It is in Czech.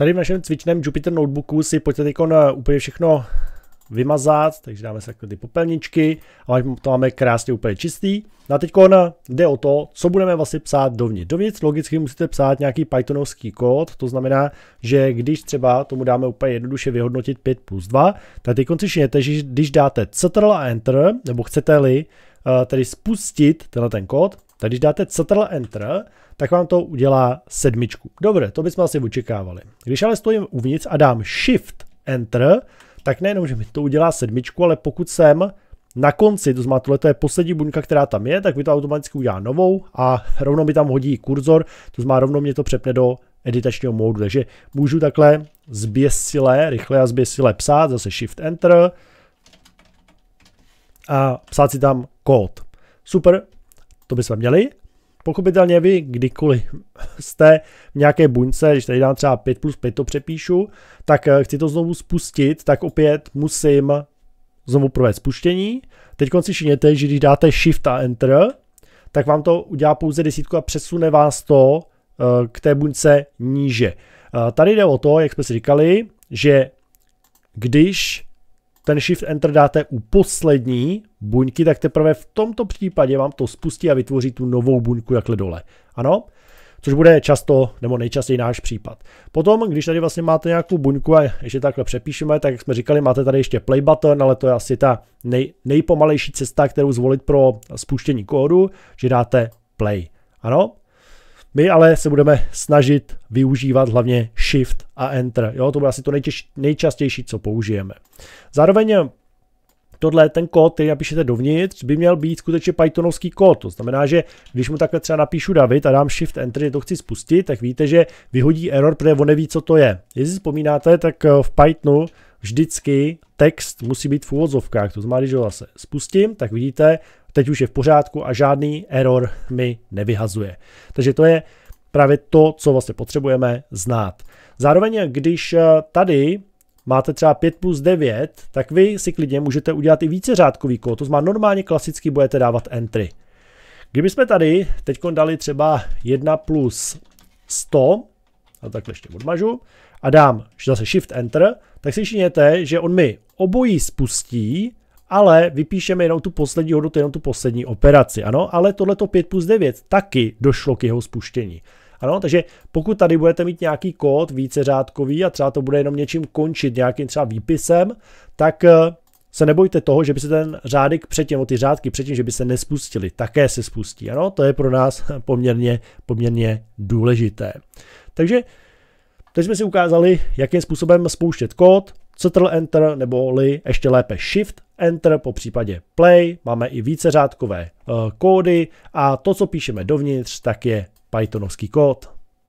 Tady v našem cvičném Jupyter notebooku si pojďte teď eh, úplně všechno vymazat, takže dáme si takhle ty popelničky a to máme krásně úplně čistý. No a teď eh, jde o to, co budeme vlastně psát dovnitř. Dovnitř logicky musíte psát nějaký Pythonovský kód, to znamená, že když třeba tomu dáme úplně jednoduše vyhodnotit 5 plus 2, tak teď konečněte, že když dáte Ctrl a Enter, nebo chcete-li eh, tedy spustit tenhle ten kód, tak když dáte Ctrl Enter, tak vám to udělá sedmičku. Dobře, to bychom asi očekávali. Když ale stojím uvnitř a dám Shift Enter, tak nejenom, že mi to udělá sedmičku, ale pokud jsem na konci, to znamená, tohle je poslední buňka, která tam je, tak mi to automaticky udělá novou a rovnou mi tam hodí kurzor, to znamená, rovnou mě to přepne do editačního módu, takže můžu takhle zběsile, rychle a zběsile psát, zase Shift Enter a psát si tam kód. Super, to jsme měli. Pochopitelně vy kdykoliv jste v nějaké buňce, když tady dám třeba 5 plus 5 to přepíšu, tak eh, chci to znovu spustit, tak opět musím znovu provést spuštění. Teď si všimněte, že když dáte Shift a Enter, tak vám to udělá pouze desítku a přesune vás to eh, k té buňce níže. Eh, tady jde o to, jak jsme si říkali, že když ten Shift Enter dáte u poslední buňky, tak teprve v tomto případě vám to spustí a vytvoří tu novou buňku takhle dole. Ano? Což bude často, nebo nejčastěji náš případ. Potom, když tady vlastně máte nějakou buňku a ještě takhle přepíšeme, tak jak jsme říkali, máte tady ještě play button, ale to je asi ta nej, nejpomalejší cesta, kterou zvolit pro spuštění kódu, že dáte play. Ano? My ale se budeme snažit využívat hlavně Shift a Enter. Jo, to bude asi to nejtěž, nejčastější, co použijeme. Zároveň eh, tohle, ten kód, který napíšete dovnitř, by měl být skutečně Pythonovský kód. To znamená, že když mu takhle třeba napíšu David a dám Shift Enter, že to chci spustit, tak víte, že vyhodí error, protože on neví, co to je. Jestli si vzpomínáte, tak eh, v Pythonu vždycky text musí být v úvodzovkách. To znamená, když ho zase spustím, tak vidíte, teď už je v pořádku a žádný error mi nevyhazuje. Takže to je právě to, co vlastně potřebujeme znát. Zároveň, když eh, tady máte třeba 5 plus 9, tak vy si klidně můžete udělat i více řádkový kód, to znamená normálně klasicky budete dávat entry. Kdybychom tady teď dali třeba 1 plus 100, a takhle ještě odmažu, a dám zase Shift Enter, tak si všimněte, že on mi obojí spustí ale vypíšeme jenom tu poslední hodnotu, jenom tu poslední operaci. Ano, ale tohleto 5 plus 9 taky došlo k jeho spuštění. Ano, takže pokud tady budete mít nějaký kód víceřádkový a třeba to bude jenom něčím končit, nějakým třeba výpisem, tak eh, se nebojte toho, že by se ten řádek předtím, ty řádky předtím, že by se nespustili, také se spustí. Ano, to je pro nás poměrně, poměrně důležité. Takže teď jsme si ukázali, jakým způsobem spouštět kód, Ctrl Enter nebo li ještě lépe Shift Enter, po případě Play, máme i víceřádkové eh, kódy a to, co píšeme dovnitř, tak je Pythonovský kód.